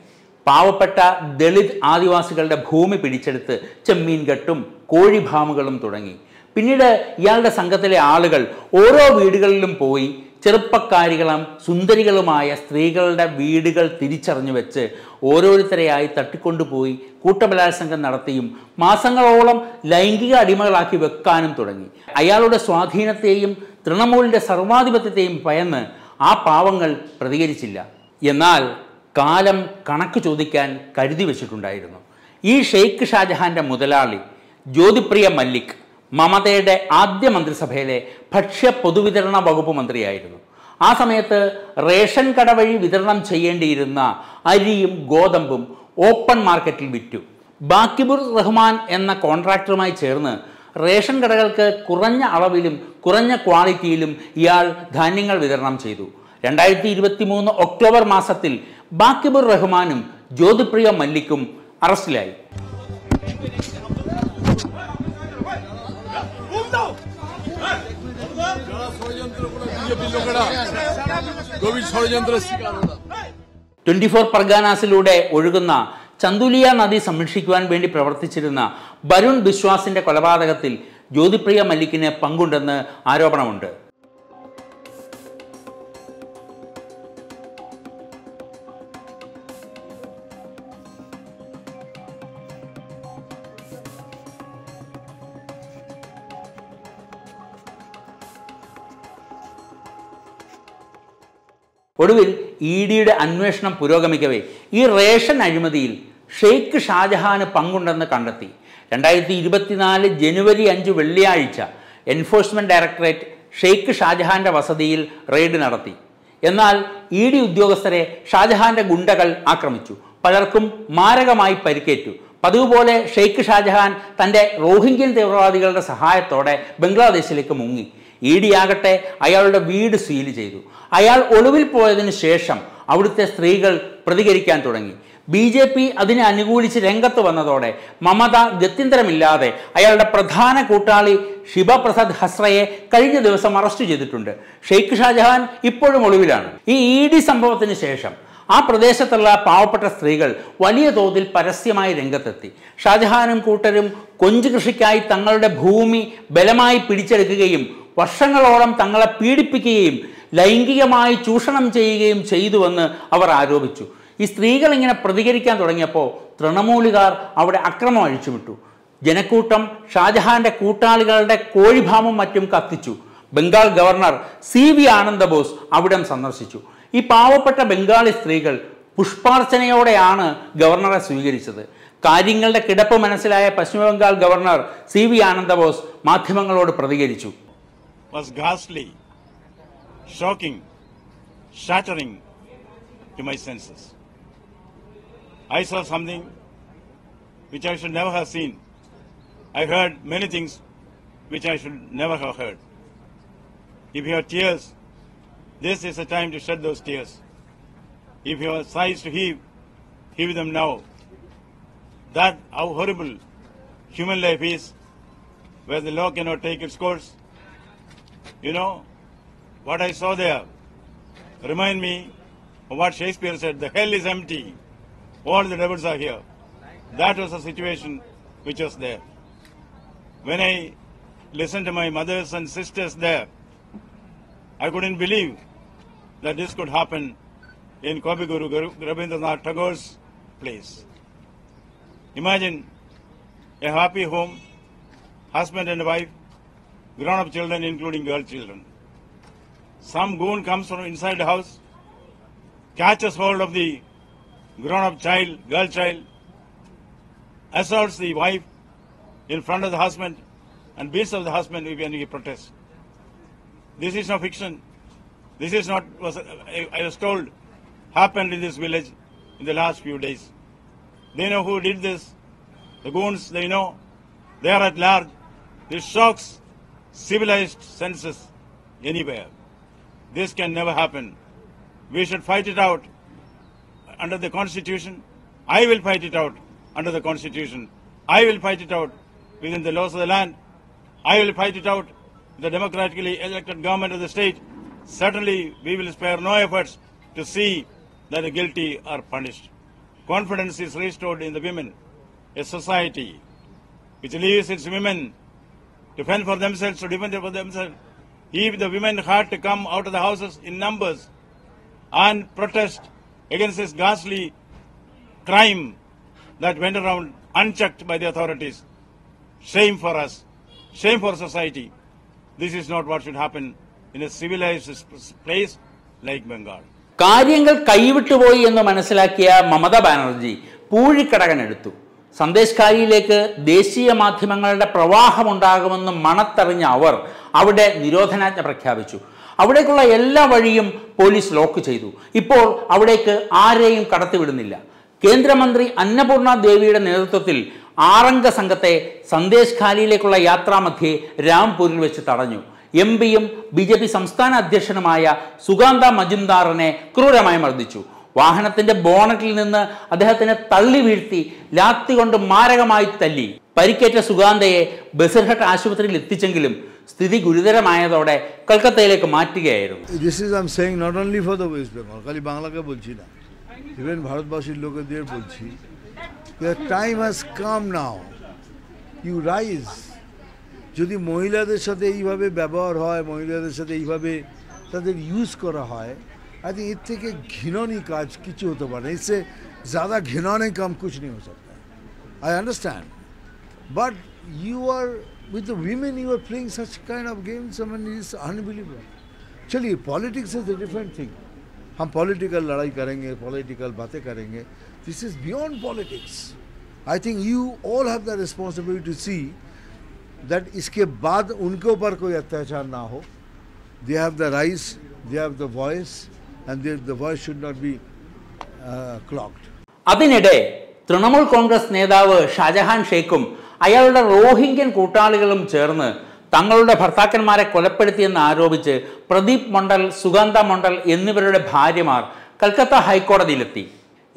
പാവപ്പെട്ട ദളിത് ആദിവാസികളുടെ ഭൂമി പിടിച്ചെടുത്ത് ചെമ്മീൻകെട്ടും കോഴിഭാമുകളും തുടങ്ങി പിന്നീട് ഇയാളുടെ സംഘത്തിലെ ആളുകൾ ഓരോ വീടുകളിലും പോയി ചെറുപ്പക്കാരികളും സുന്ദരികളുമായ സ്ത്രീകളുടെ വീടുകൾ തിരിച്ചറിഞ്ഞു വെച്ച് ഓരോരുത്തരെയായി തട്ടിക്കൊണ്ടുപോയി കൂട്ടബലാത്സംഗം നടത്തിയും മാസങ്ങളോളം ലൈംഗിക അടിമകളാക്കി വെക്കാനും തുടങ്ങി അയാളുടെ സ്വാധീനത്തെയും തൃണമൂലിൻ്റെ സർവാധിപത്യത്തെയും ഭയന്ന് ആ പാവങ്ങൾ പ്രതികരിച്ചില്ല എന്നാൽ കാലം കണക്ക് ചോദിക്കാൻ കരുതി വച്ചിട്ടുണ്ടായിരുന്നു ഈ ഷെയ്ഖ് ഷാജഹാന്റെ മുതലാളി ജ്യോതിപ്രിയ മല്ലിക് മമതയുടെ ആദ്യ മന്ത്രിസഭയിലെ ഭക്ഷ്യ പൊതുവിതരണ വകുപ്പ് മന്ത്രിയായിരുന്നു ആ സമയത്ത് റേഷൻ കട വഴി വിതരണം ചെയ്യേണ്ടിയിരുന്ന അരിയും ഗോതമ്പും ഓപ്പൺ മാർക്കറ്റിൽ വിറ്റു ബാക്കിബുർ റഹ്മാൻ എന്ന കോൺട്രാക്ടറുമായി ചേർന്ന് റേഷൻ കടകൾക്ക് കുറഞ്ഞ അളവിലും കുറഞ്ഞ ക്വാളിറ്റിയിലും ഇയാൾ ധാന്യങ്ങൾ വിതരണം ചെയ്തു രണ്ടായിരത്തി ഇരുപത്തി മൂന്ന് ഒക്ടോബർ മാസത്തിൽ ബാക്കിബുർ റഹ്മാനും ജ്യോതിപ്രിയ മല്ലിക്കും അറസ്റ്റിലായി ട്വന്റി ഫോർ പർഗാനാസിലൂടെ ഒഴുകുന്ന ചന്തുലിയ നദി സംരക്ഷിക്കുവാൻ വേണ്ടി പ്രവർത്തിച്ചിരുന്ന ബരുൺ ബിശ്വാസിന്റെ കൊലപാതകത്തിൽ ജ്യോതിപ്രിയ മല്ലിക്കിന് പങ്കുണ്ടെന്ന് ആരോപണമുണ്ട് ഒടുവിൽ ഇ ഡിയുടെ അന്വേഷണം പുരോഗമിക്കവേ ഈ റേഷൻ അഴിമതിയിൽ ഷെയ്ഖ് ഷാജഹാന് പങ്കുണ്ടെന്ന് കണ്ടെത്തി രണ്ടായിരത്തി ഇരുപത്തിനാല് ജനുവരി അഞ്ച് വെള്ളിയാഴ്ച എൻഫോഴ്സ്മെൻറ്റ് ഡയറക്ടറേറ്റ് ഷെയ്ഖ് ഷാജഹാന്റെ വസതിയിൽ റെയ്ഡ് നടത്തി എന്നാൽ ഇ ഡി ഉദ്യോഗസ്ഥരെ ഷാജഹാന്റെ ഗുണ്ടകൾ ആക്രമിച്ചു പലർക്കും മാരകമായി പരിക്കേറ്റു പതിവ് പോലെ ഷെയ്ഖ് ഷാജഹാൻ തൻ്റെ റോഹിംഗ്യൻ തീവ്രവാദികളുടെ സഹായത്തോടെ ബംഗ്ലാദേശിലേക്ക് മുങ്ങി ഇ ഡി ആകട്ടെ അയാളുടെ വീട് സീൽ ചെയ്തു അയാൾ ഒളിവിൽ പോയതിന് ശേഷം അവിടുത്തെ സ്ത്രീകൾ പ്രതികരിക്കാൻ തുടങ്ങി ബി ജെ പി അതിനെ അനുകൂലിച്ച് രംഗത്ത് വന്നതോടെ മമത ഗത്യന്തരമില്ലാതെ അയാളുടെ പ്രധാന കൂട്ടാളി ശിവപ്രസാദ് ഹസ്രയെ കഴിഞ്ഞ ദിവസം അറസ്റ്റ് ചെയ്തിട്ടുണ്ട് ഷെയ്ഖ് ഷാജഹാൻ ഇപ്പോഴും ഒളിവിലാണ് ഈ ഇ ഡി സംഭവത്തിന് ശേഷം ആ പ്രദേശത്തുള്ള പാവപ്പെട്ട സ്ത്രീകൾ വലിയ തോതിൽ പരസ്യമായി രംഗത്തെത്തി ഷാജഹാനും കൂട്ടരും കൊഞ്ചുകൃഷിക്കായി കൃഷിക്കായി തങ്ങളുടെ ഭൂമി ബലമായി പിടിച്ചെടുക്കുകയും വർഷങ്ങളോളം തങ്ങളെ പീഡിപ്പിക്കുകയും ലൈംഗികമായി ചൂഷണം ചെയ്യുകയും ചെയ്തുവെന്ന് അവർ ആരോപിച്ചു ഈ സ്ത്രീകൾ ഇങ്ങനെ പ്രതികരിക്കാൻ തുടങ്ങിയപ്പോൾ തൃണമൂലുകാർ അവിടെ അക്രമം അഴിച്ചുവിട്ടു ജനക്കൂട്ടം ഷാജഹാന്റെ കൂട്ടാളികളുടെ കോഴിഭാമം മറ്റും കത്തിച്ചു Bengal governor C V Anandabose അവിടം സന്ദർശിച്ചു ഈ പാവപ്പെട്ട ബംഗാളി സ്ത്രീകൾ പുഷ്പാർച്ചനയോടെയാണ് ഗവർണറെ സ്വീകരിച്ചത് കാര്യങ്ങളുടെ കിടപ്പ് മനസ്സിലായ Paschimbangal governor C V Anandabose മാധ്യമങ്ങളോട് പ്രതികരിച്ചു was ghastly, shocking, shattering to my senses. I saw something which I should never have seen. I heard many things which I should never have heard. If you have tears, this is the time to shed those tears. If you have sighs to heave, heave them now. That how horrible human life is, where the law cannot take its course, you know, what I saw there remind me of what Shakespeare said, the hell is empty, all the devils are here. That was the situation which was there. When I listened to my mothers and sisters there, I couldn't believe that this could happen in Kavi Guru Rabindranath Tagore's place. Imagine a happy home, husband and wife, grown-up children, including girl children. Some goon comes from inside the house, catches hold of the grown-up child, girl child, assaults the wife in front of the husband, and beats of the husband if he protests. This is no fiction. This is not, was, I was told, happened in this village in the last few days. They know who did this. The goons, they know. They are at large. This shocks civilized senses anywhere. This can never happen. We should fight it out under the Constitution. I will fight it out under the Constitution. I will fight it out within the laws of the land. I will fight it out with the democratically elected government of the state. Certainly, we will spare no efforts to see that the guilty are punished. Confidence is restored in the women, a society which leaves its women to fend for themselves, to defend for themselves. If the women had to come out of the houses in numbers and protest against this ghastly crime that went around unchecked by the authorities. Shame for us. Shame for society. This is not what should happen in a civilized place like Bengal. കാര്യങ്ങൾ കൈവിട്ടുപോയി എന്ന് മനസ്സിലാക്കിയ മമത ബാനർജി പൂഴിക്കടകൻ സന്ദേശകാരിയിലേക്ക് ദേശീയ മാധ്യമങ്ങളുടെ പ്രവാഹമുണ്ടാകുമെന്ന് മണത്തറിഞ്ഞ അവർ അവിടെ നിരോധനാജ്ഞ പ്രഖ്യാപിച്ചു അവിടേക്കുള്ള എല്ലാ വഴിയും പോലീസ് ലോക്ക് ചെയ്തു ഇപ്പോൾ അവിടേക്ക് ആരെയും കടത്തിവിടുന്നില്ല കേന്ദ്രമന്ത്രി അന്നപൂർണ ദേവിയുടെ നേതൃത്വത്തിൽ ആറംഗ സംഘത്തെ സന്ദേശ് ഖാലിയിലേക്കുള്ള യാത്രാമധ്യേ രാംപൂരിൽ വെച്ച് തടഞ്ഞു എം പിയും ബി ജെ പി സംസ്ഥാന അധ്യക്ഷനുമായ സുഗാന്ത മജുംദാറിനെ ക്രൂരമായി മർദ്ദിച്ചു വാഹനത്തിന്റെ ബോണറ്റിൽ നിന്ന് അദ്ദേഹത്തിനെ തള്ളി വീഴ്ത്തി ലാത്തി കൊണ്ട് മാരകമായി തല്ലി പരിക്കേറ്റ സുഗാന്തയെ ബസിർഹട്ട് ആശുപത്രിയിൽ എത്തിച്ചെങ്കിലും സ്ഥിതി ഗുരുതരമായതോടെ കൊൽക്കത്തയിലേക്ക് മാറ്റുകയായിരുന്നു this is I saying not only for the West Bengal খালি বাংলাকে বলছি না ইভেন ভারতবাসীর লোকেদের বলছি the time has come now you rise যদি মহিলাদের সাথে এইভাবে ব্যবহার হয় মহিলাদের সাথে এইভাবে তাদের ইউজ করা হয় आई इतने इत घिनौनी काज किचू होते तो बने इससे ज़्यादा घिनौने काम कुछ नहीं हो सकता I understand but you are with women you are playing such kind of games is unbelievable चलिए politics is a different thing हम पॉलिटिकल लड़ाई करेंगे पॉलिटिकल बातें करेंगे this is beyond politics I think you all have the responsibility to see that इसके बाद उनके ऊपर कोई अत्याचार ना हो they have the rights they have the voice and the, voice should not be uh, clogged. അതിനിടെ തൃണമൂൽ കോൺഗ്രസ് നേതാവ് ഷാജഹാൻ ഷെയ്ഖും അയാളുടെ റോഹിംഗ്യൻ കൂട്ടാളികളും ചേർന്ന് തങ്ങളുടെ ഭർത്താക്കന്മാരെ കൊലപ്പെടുത്തിയെന്ന് ആരോപിച്ച് പ്രദീപ് മണ്ഡൽ സുഗന്ധ മണ്ഡൽ എന്നിവരുടെ ഭാര്യമാർ കൽക്കത്ത ഹൈക്കോടതിയിലെത്തി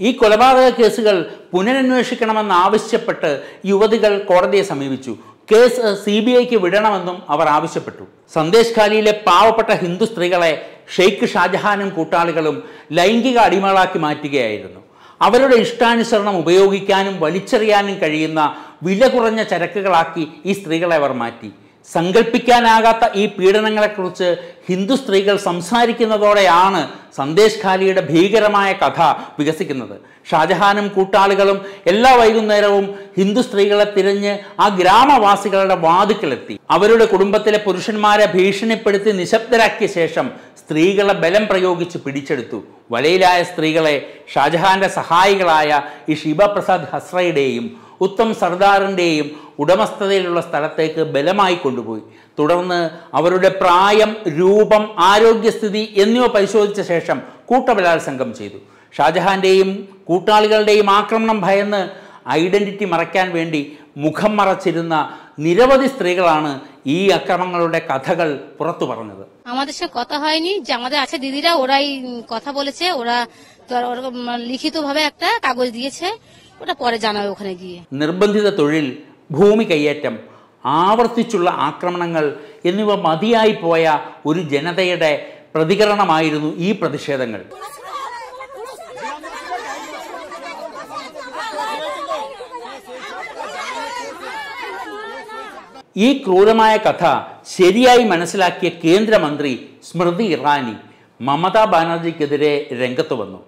ഈ കൊലപാതക കേസുകൾ പുനരന്വേഷിക്കണമെന്നാവശ്യപ്പെട്ട് യുവതികൾ കോടതിയെ സമീപിച്ചു കേസ് സി ബി ഐക്ക് വിടണമെന്നും അവർ ആവശ്യപ്പെട്ടു സന്ദേശ് ഖാലിയിലെ പാവപ്പെട്ട ഹിന്ദു സ്ത്രീകളെ ഷെയ്ഖ് ഷാജഹാനും കൂട്ടാളികളും ലൈംഗിക അടിമകളാക്കി മാറ്റുകയായിരുന്നു അവരുടെ ഇഷ്ടാനുസരണം ഉപയോഗിക്കാനും വലിച്ചെറിയാനും കഴിയുന്ന വില കുറഞ്ഞ ചരക്കുകളാക്കി ഈ സ്ത്രീകളെ അവർ മാറ്റി സങ്കല്പിക്കാനാകാത്ത ഈ പീഡനങ്ങളെക്കുറിച്ച് ഹിന്ദു സ്ത്രീകൾ സംസാരിക്കുന്നതോടെയാണ് സന്ദേശ് ഖാലിയുടെ ഭീകരമായ കഥ വികസിക്കുന്നത് ഷാജഹാനും കൂട്ടാളികളും എല്ലാ വൈകുന്നേരവും ഹിന്ദു സ്ത്രീകളെ തിരഞ്ഞ് ആ ഗ്രാമവാസികളുടെ വാതുക്കളെത്തി അവരുടെ കുടുംബത്തിലെ പുരുഷന്മാരെ ഭീഷണിപ്പെടുത്തി നിശബ്ദരാക്കിയ ശേഷം സ്ത്രീകളെ ബലം പ്രയോഗിച്ച് പിടിച്ചെടുത്തു വലയിലായ സ്ത്രീകളെ ഷാജഹാന്റെ സഹായികളായ ഈ ശിവപ്രസാദ് ഹസ്രയുടെയും ഉത്തം സർദാറിൻ്റെയും ഉടമസ്ഥതയിലുള്ള സ്ഥലത്തേക്ക് ബലമായി കൊണ്ടുപോയി തുടർന്ന് അവരുടെ പ്രായം രൂപം ആരോഗ്യസ്ഥിതി എന്നിവ പരിശോധിച്ച ശേഷം കൂട്ടബലാത്സംഗം ചെയ്തു ഷാജഹാൻ്റെയും കൂട്ടാളികളുടെയും ആക്രമണം ഭയന്ന് ഐഡന്റിറ്റി മറയ്ക്കാൻ വേണ്ടി മുഖം മറച്ചിരുന്ന നിരവധി സ്ത്രീകളാണ് ഈ അക്രമങ്ങളുടെ കഥകൾ പുറത്തു പറഞ്ഞത് আমাদের সাথে কথা হয়নি যে আমাদের দিদিরা ওরাই কথা বলেছে ওরা লিখিতভাবে একটা কাগজ দিয়েছে ওটা পরে ওখানে গিয়ে നിർബന്ധിത തൊഴിൽ ഭൂമി കയ്യേറ്റം ആവർത്തിച്ചുള്ള ആക്രമണങ്ങൾ എന്നിവ മതിയായി പോയ ഒരു ജനതയുടെ പ്രതികരണമായിരുന്നു ഈ പ്രതിഷേധങ്ങൾ ഈ ക്രൂരമായ കഥ ശരിയായി മനസ്സിലാക്കിയ കേന്ദ്രമന്ത്രി സ്മൃതി ഇറാനി മമതാ ബാനർജിക്കെതിരെ രംഗത്ത് വന്നു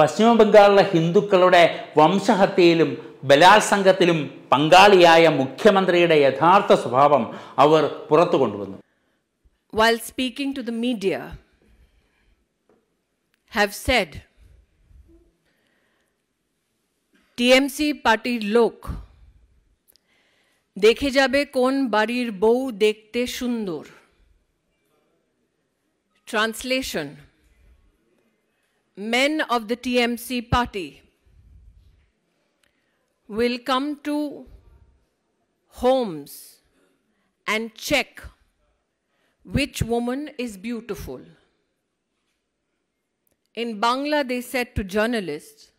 പശ്ചിമ ബംഗാളിലെ ഹിന്ദുക്കളുടെ വംശഹത്യയിലും ബലാത്സംഗത്തിലും പങ്കാളിയായ മുഖ്യമന്ത്രിയുടെ യഥാർത്ഥ സ്വഭാവം അവർ പുറത്തു കൊണ്ടുവന്നു while speaking to the media have said TMC পার্টির লোক দেখে যাবে কোন বাড়ির বউ দেখতে সুন্দর translation men of the TMC party will come to homes and check which woman is beautiful. In Bangla, they said to journalists,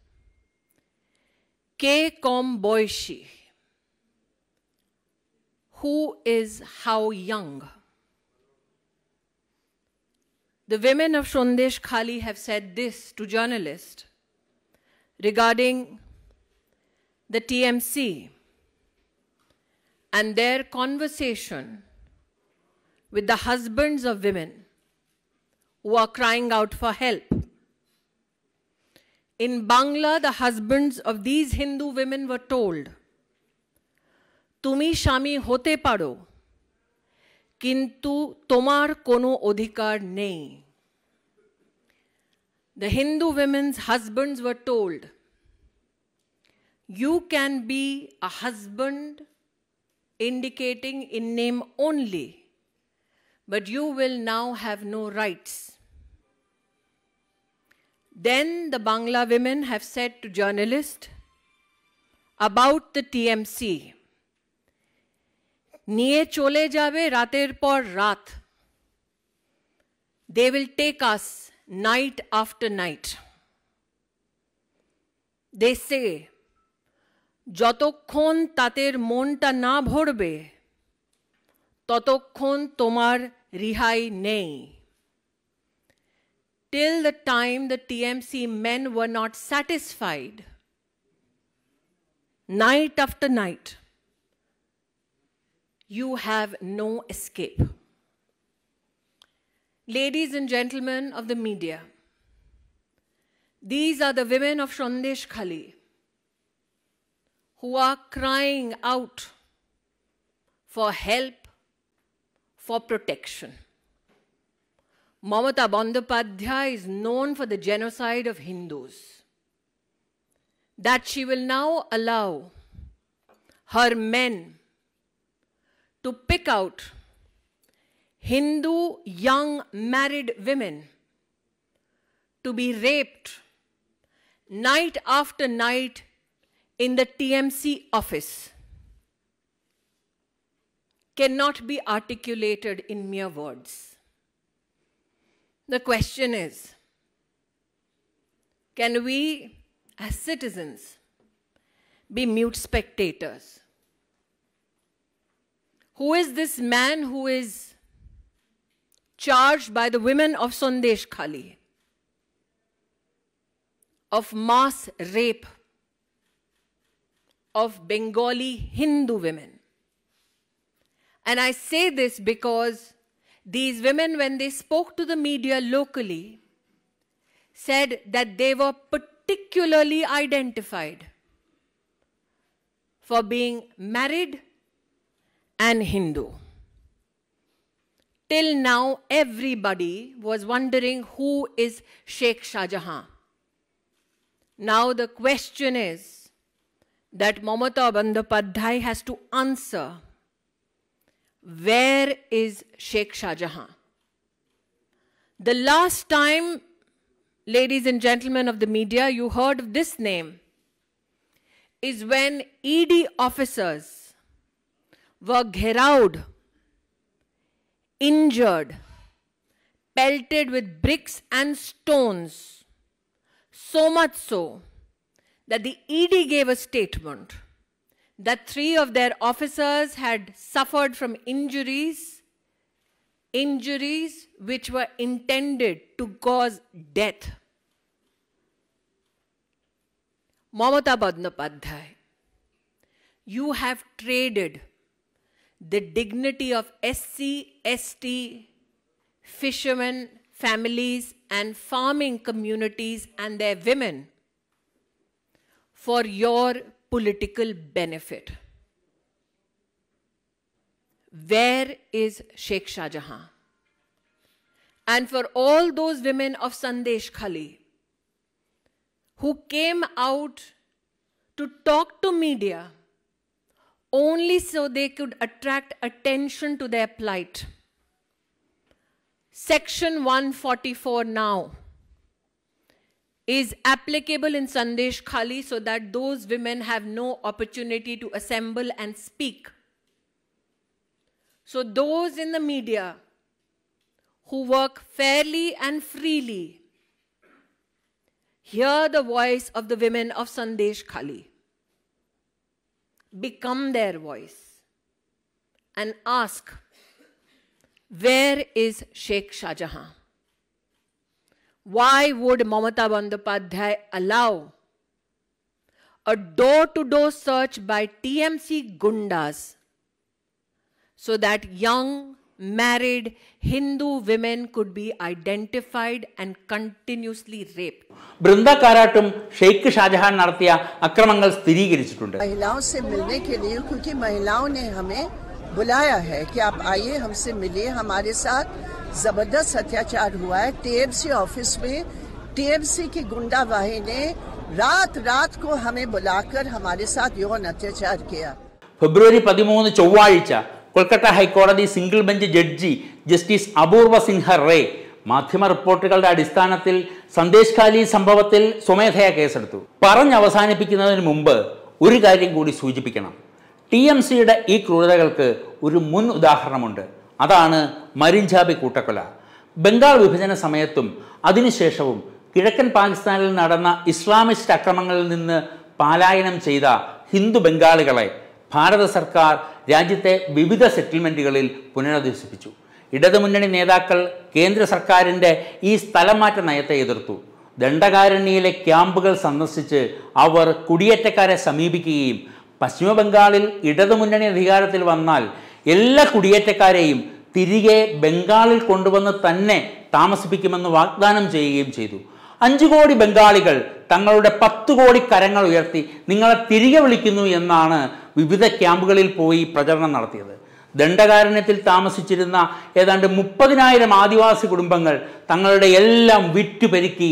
Ke kom boishi? Who is how young? The women of Shondesh Khali have said this to journalists regarding the TMC and their conversation with the husbands of women who are crying out for help. In Bangla, the husbands of these Hindu women were told, Tumi shami hote paro, কিন্তু তোমার কোনো অধিকার নেই The Hindu women's husbands were told, You can be a husband indicating in name only, but you will now have no rights. Then the Bangla women have said to journalists about the TMC, নিয়ে চলে যাবে রাতের পর রাত they will take us night after night দেশে যতক্ষণ তাদের মনটা না ভরবে ততক্ষণ তোমার রিহাই নেই till the time the TMC men were not satisfied, night after night you have no escape. Ladies and gentlemen of the media, these are the women of Shandesh Khali who are crying out for help, for protection. Mamata Bandopadhyay is known for the genocide of Hindus. That she will now allow her men to pick out Hindu young married women to be raped night after night in the TMC office cannot be articulated in mere words. The question is, can we as citizens be mute spectators? Who is this man who is charged by the women of Sondesh Khali of mass rape of Bengali Hindu women? And I say this because these women, when they spoke to the media locally, said that they were particularly identified for being married and Hindu. Till now, everybody was wondering who is Sheikh Shah Jahan. Now the question is that Mamata Bandopadhyay has to answer where is Sheikh Shah Jahan? The last time, ladies and gentlemen of the media, you heard of this name is when ED officers were gheraoed, injured, pelted with bricks and stones. So much so that the ED gave a statement that three of their officers had suffered from injuries, injuries which were intended to cause death. Mamata Badnapadhyay, you have traded the dignity of SC, ST, fishermen, families, and farming communities and their women for your political benefit. Where is Sheikh Shah Jahan? And for all those women of Sandesh Khali who came out to talk to media only so they could attract attention to their plight. Section 144 now is applicable in Sandesh Khali so that those women have no opportunity to assemble and speak. So those in the media who work fairly and freely hear the voice of the women of Sandesh Khali become their voice and ask, where is Sheikh Shah Jahan? Why would Mamata Bandopadhyay allow a door to door search by TMC Gundas so that young married Hindu women could be identified and continuously raped. ബൃന്ദക്കാരാട്ടും ഷെയ്ഖ് ഷാജഹാൻ Akramangal അക്രമങ്ങൾ സ്ഥിരീകരിച്ചിട്ടുണ്ട് महिलाओं से मिलने के लिए क्योंकि महिलाओं ने हमें बुलाया है कि आप आइए हमसे मिलिए हमारे साथ जबरदस्त अत्याचार हुआ है टीएमसी ऑफिस में टीएमसी की गुंडावाही ने रात रात को हमें बुलाकर हमारे साथ यौन अत्याचार किया फेब्रवरी पदमू ചൊവ്വാഴ്ച കൊൽക്കത്ത ഹൈക്കോടതി സിംഗിൾ ബെഞ്ച് ജഡ്ജി ജസ്റ്റിസ് അപൂർവ സിൻഹ റേ മാധ്യമ റിപ്പോർട്ടുകളുടെ അടിസ്ഥാനത്തിൽ സന്ദേശ് ഖാലി സംഭവത്തിൽ സ്വമേധയാ കേസെടുത്തു അവസാനിപ്പിക്കുന്നതിന് മുമ്പ് ഒരു കാര്യം കൂടി സൂചിപ്പിക്കണം ടി എം സിയുടെ ഈ ക്രൂരതകൾക്ക് ഒരു മുൻ ഉദാഹരണമുണ്ട് അതാണ് മരിഞ്ചാബി കൂട്ടക്കൊല ബംഗാൾ വിഭജന സമയത്തും അതിനുശേഷവും കിഴക്കൻ പാകിസ്ഥാനിൽ നടന്ന ഇസ്ലാമിസ്റ്റ് അക്രമങ്ങളിൽ നിന്ന് പാലായനം ചെയ്ത ഹിന്ദു ബംഗാളികളെ ഭാരത സർക്കാർ രാജ്യത്തെ വിവിധ സെറ്റിൽമെൻറ്റുകളിൽ പുനരധിവസിപ്പിച്ചു ഇടതുമുന്നണി നേതാക്കൾ കേന്ദ്ര സർക്കാരിൻ്റെ ഈ സ്ഥലമാറ്റ നയത്തെ എതിർത്തു ദണ്ഡകാരണ്യയിലെ ക്യാമ്പുകൾ സന്ദർശിച്ച് അവർ കുടിയേറ്റക്കാരെ സമീപിക്കുകയും പശ്ചിമബംഗാളിൽ ഇടതുമുന്നണി അധികാരത്തിൽ വന്നാൽ എല്ലാ കുടിയേറ്റക്കാരെയും തിരികെ ബംഗാളിൽ കൊണ്ടുവന്ന് തന്നെ താമസിപ്പിക്കുമെന്ന് വാഗ്ദാനം ചെയ്യുകയും ചെയ്തു അഞ്ചു കോടി ബംഗാളികൾ തങ്ങളുടെ പത്തു കോടി കരങ്ങൾ ഉയർത്തി നിങ്ങളെ തിരികെ വിളിക്കുന്നു എന്നാണ് വിവിധ ക്യാമ്പുകളിൽ പോയി പ്രചരണം നടത്തിയത് ദണ്ഡകാരണ്യത്തിൽ താമസിച്ചിരുന്ന ഏതാണ്ട് മുപ്പതിനായിരം ആദിവാസി കുടുംബങ്ങൾ തങ്ങളുടെ എല്ലാം വിറ്റുപെരുക്കി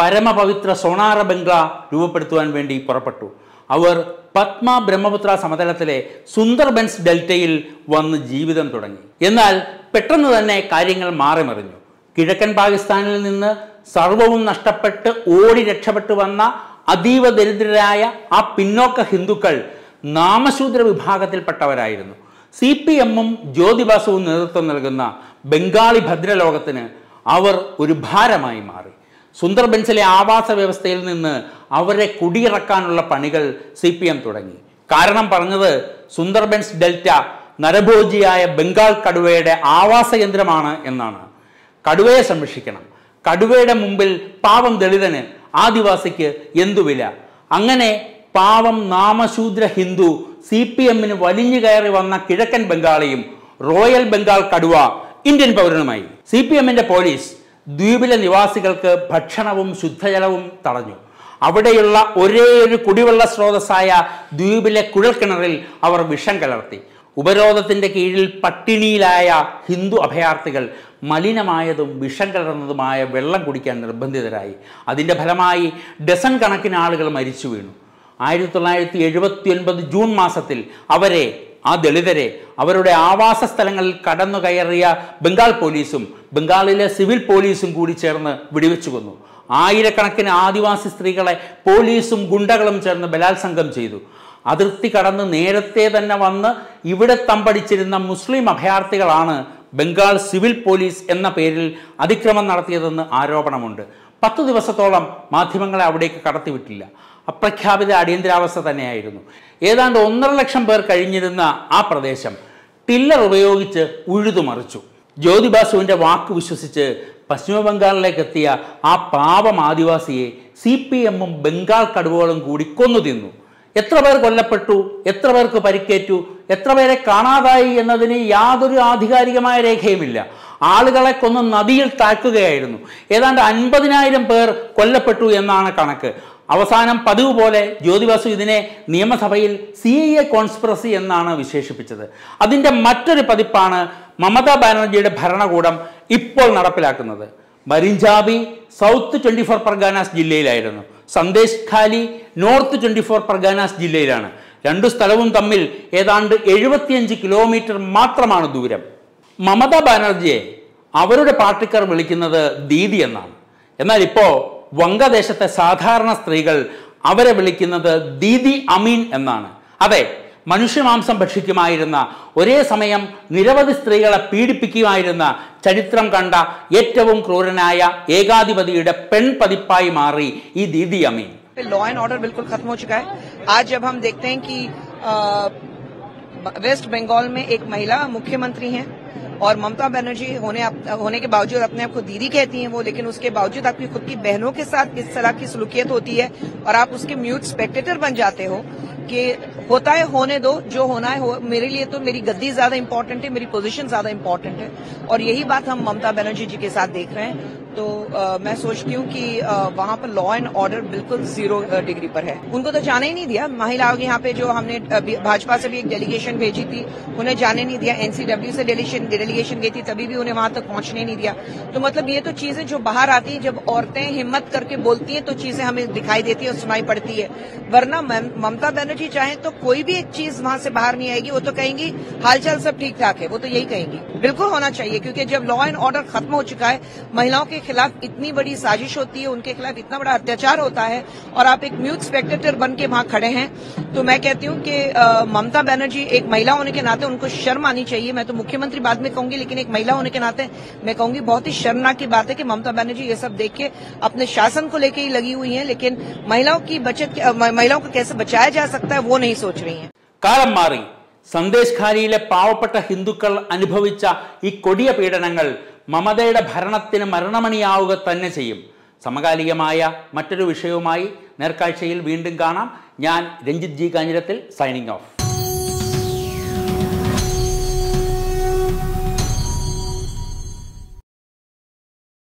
പരമപവിത്ര സോണാറ ബംഗ്ല രൂപപ്പെടുത്തുവാൻ വേണ്ടി പുറപ്പെട്ടു അവർ പത്മ ബ്രഹ്മപുത്ര സമതലത്തിലെ സുന്ദർബൻസ് ഡെൽറ്റയിൽ വന്ന് ജീവിതം തുടങ്ങി എന്നാൽ പെട്ടെന്ന് തന്നെ കാര്യങ്ങൾ മാറിമറിഞ്ഞു കിഴക്കൻ പാകിസ്ഥാനിൽ നിന്ന് സർവവും നഷ്ടപ്പെട്ട് ഓടി രക്ഷപ്പെട്ടു വന്ന അതീവ ദരിദ്രരായ ആ പിന്നോക്ക ഹിന്ദുക്കൾ നാമശൂദ്ര വിഭാഗത്തിൽപ്പെട്ടവരായിരുന്നു സി പി എമ്മും ജ്യോതിബാസുവും നേതൃത്വം നൽകുന്ന ബംഗാളി ഭദ്രലോകത്തിന് അവർ ഒരു ഭാരമായി മാറി സുന്ദർബൻസിലെ ആവാസ വ്യവസ്ഥയിൽ നിന്ന് അവരെ കുടിയിറക്കാനുള്ള പണികൾ സി പി എം തുടങ്ങി കാരണം പറഞ്ഞത് സുന്ദർബൻസ് ഡെൽറ്റ നരഭോജിയായ ബംഗാൾ കടുവയുടെ ആവാസ കേന്ദ്രമാണ് എന്നാണ് കടുവയെ സംരക്ഷിക്കണം കടുവയുടെ മുമ്പിൽ പാവം ദളിതന് ആദിവാസിക്ക് എന്തു വില അങ്ങനെ പാവം നാമശൂദ്ര ഹിന്ദു സി പി എമ്മിന് വലിഞ്ഞു കയറി വന്ന കിഴക്കൻ ബംഗാളിയും റോയൽ ബംഗാൾ കടുവ ഇന്ത്യൻ പൗരനുമായി സി പി എമ്മിന്റെ പോലീസ് ദ്വീപിലെ നിവാസികൾക്ക് ഭക്ഷണവും ശുദ്ധജലവും തടഞ്ഞു അവിടെയുള്ള ഒരേ ഒരു കുടിവെള്ള സ്രോതസ്സായ ദ്വീപിലെ കുഴൽക്കിണറിൽ അവർ വിഷം കലർത്തി ഉപരോധത്തിന്റെ കീഴിൽ പട്ടിണിയിലായ ഹിന്ദു അഭയാർത്ഥികൾ മലിനമായതും വിഷം കലർന്നതുമായ വെള്ളം കുടിക്കാൻ നിർബന്ധിതരായി അതിൻ്റെ ഫലമായി ഡസൺ കണക്കിന് ആളുകൾ മരിച്ചു വീണു ആയിരത്തി തൊള്ളായിരത്തി എഴുപത്തി ഒൻപത് ജൂൺ മാസത്തിൽ അവരെ ആ ദളിതരെ അവരുടെ ആവാസ സ്ഥലങ്ങളിൽ കടന്നു കയറിയ ബംഗാൾ പോലീസും ബംഗാളിലെ സിവിൽ പോലീസും കൂടി ചേർന്ന് വെടിവെച്ചു കൊന്നു ആയിരക്കണക്കിന് ആദിവാസി സ്ത്രീകളെ പോലീസും ഗുണ്ടകളും ചേർന്ന് ബലാത്സംഗം ചെയ്തു അതിർത്തി കടന്ന് നേരത്തെ തന്നെ വന്ന് ഇവിടെ തമ്പടിച്ചിരുന്ന മുസ്ലിം അഭയാർത്ഥികളാണ് ബംഗാൾ സിവിൽ പോലീസ് എന്ന പേരിൽ അതിക്രമം നടത്തിയതെന്ന് ആരോപണമുണ്ട് പത്തു ദിവസത്തോളം മാധ്യമങ്ങളെ അവിടേക്ക് കടത്തിവിട്ടില്ല അപ്രഖ്യാപിത അടിയന്തരാവസ്ഥ തന്നെയായിരുന്നു ഏതാണ്ട് ഒന്നര ലക്ഷം പേർ കഴിഞ്ഞിരുന്ന ആ പ്രദേശം ടില്ലർ ഉപയോഗിച്ച് ഉഴുതുമറിച്ചു ജ്യോതിബാസുവിൻ്റെ വാക്ക് വിശ്വസിച്ച് പശ്ചിമ എത്തിയ ആ പാവം ആദിവാസിയെ സി പി എമ്മും ബംഗാൾ കടുവകളും കൂടി കൊന്നു തിന്നു എത്ര പേർ കൊല്ലപ്പെട്ടു എത്ര പേർക്ക് പരിക്കേറ്റു എത്ര പേരെ കാണാതായി എന്നതിന് യാതൊരു ആധികാരികമായ രേഖയുമില്ല ആളുകളെ കൊന്ന് നദിയിൽ താഴ്ക്കുകയായിരുന്നു ഏതാണ്ട് അൻപതിനായിരം പേർ കൊല്ലപ്പെട്ടു എന്നാണ് കണക്ക് അവസാനം പതിവ് പോലെ ജ്യോതിബാസു ഇതിനെ നിയമസഭയിൽ സി എ കോൺസ്പിറസി എന്നാണ് വിശേഷിപ്പിച്ചത് അതിൻ്റെ മറ്റൊരു പതിപ്പാണ് മമതാ ബാനർജിയുടെ ഭരണകൂടം ഇപ്പോൾ നടപ്പിലാക്കുന്നത് മരിഞ്ചാബി സൗത്ത് ട്വൻറ്റി ഫോർ പർഗാനാസ് ജില്ലയിലായിരുന്നു Sandeshkhali North twenty four Parganas ജില്ലയിലാണ് രണ്ടു സ്ഥലവും തമ്മിൽ ഏതാണ്ട് എഴുപത്തിയഞ്ച് കിലോമീറ്റർ മാത്രമാണ് ദൂരം മമതാ ബാനർജിയെ അവരുടെ പാർട്ടിക്കാർ വിളിക്കുന്നത് ദീദി എന്നാണ് എന്നാൽ ഇപ്പോൾ വങ്കദേശത്തെ സാധാരണ സ്ത്രീകൾ അവരെ വിളിക്കുന്നത് ദീദി അമീൻ എന്നാണ് അതെ മനുഷ്യമാംസം ഭക്ഷിക്കുമായിരുന്ന ഒരേ സമയം നിരവധി സ്ത്രീകളെ പീഡിപ്പിക്കുമായിരുന്ന ചരിത്രം കണ്ട ഏറ്റവും ക്രൂരനായ ഏകാധിപതിയുടെ പെൺപതിപ്പായി മാറി ഈ ദീദി അമീൻ ലോ ആൻഡ് ഓർഡർ ബിൽക്കുൽ ഖത്മ ഹോ ബംഗാൾ ആജ് ജബ് ഹം देखते और ममता बनर्जी होने आप, होने के बावजूद अपने आप को दीदी कहती हैं वो लेकिन उसके बावजूद आपकी खुद की बहनों के साथ किस तरह की सलूकियत होती है और आप उसके म्यूट स्पेक्टेटर बन जाते हो कि होता है होने दो जो होना है हो, मेरे लिए तो मेरी गद्दी ज्यादा इंपॉर्टेंट है मेरी पोजीशन ज्यादा इंपॉर्टेंट है और यही बात हम ममता बनर्जी जी के साथ देख रहे हैं तो आ, मैं सोचती हूँ कि आ, वहां पर लॉ एंड ऑर्डर बिल्कुल जीरो डिग्री पर है उनको तो जाने ही नहीं दिया महिला आयोग यहाँ पे जो हमने भाजपा से भी एक डेलीगेशन भेजी थी उन्हें जाने नहीं दिया एनसीडब्ल्यू से डेलीगेशन गई थी तभी भी उन्हें वहां तक पहुंचने नहीं दिया तो मतलब ये तो चीजें जो बाहर आती है जब औरतें हिम्मत करके बोलती हैं तो चीजें हमें दिखाई देती है और सुनाई पड़ती है वरना ममता बनर्जी जी चाहे तो कोई भी एक चीज वहां से बाहर नहीं आएगी वो तो कहेंगी हालचाल सब ठीक ठाक है वो तो यही कहेंगी बिल्कुल होना चाहिए क्योंकि जब लॉ एंड ऑर्डर खत्म हो चुका है महिलाओं के खिलाफ इतनी बड़ी साजिश होती है उनके खिलाफ इतना बड़ा अत्याचार होता है और आप एक म्यूथ स्पेक्टेटर बन के वहां खड़े हैं तो मैं कहती हूं कि ममता बनर्जी एक महिला होने के नाते उनको शर्म आनी चाहिए मैं तो मुख्यमंत्री बाद में कहूंगी लेकिन एक महिला होने के नाते मैं कहूंगी बहुत ही शर्मनाक की बात है कि ममता बनर्जी ये सब देख के अपने शासन को लेकर ही लगी हुई है लेकिन महिलाओं की बचत महिलाओं को कैसे बचाया जा सकता सकता വോ നീ नहीं രീ है കാലം മാറി സന്ദേശ് ഖാലിയിലെ പാവപ്പെട്ട ഹിന്ദുക്കൾ അനുഭവിച്ച ഈ കൊടിയ പീഡനങ്ങൾ മമതയുടെ ഭരണത്തിന് മരണമണിയാവുക തന്നെ ചെയ്യും സമകാലികമായ മറ്റൊരു വിഷയവുമായി നേർക്കാഴ്ചയിൽ വീണ്ടും കാണാം ഞാൻ Ranjith G Kanjirathil signing of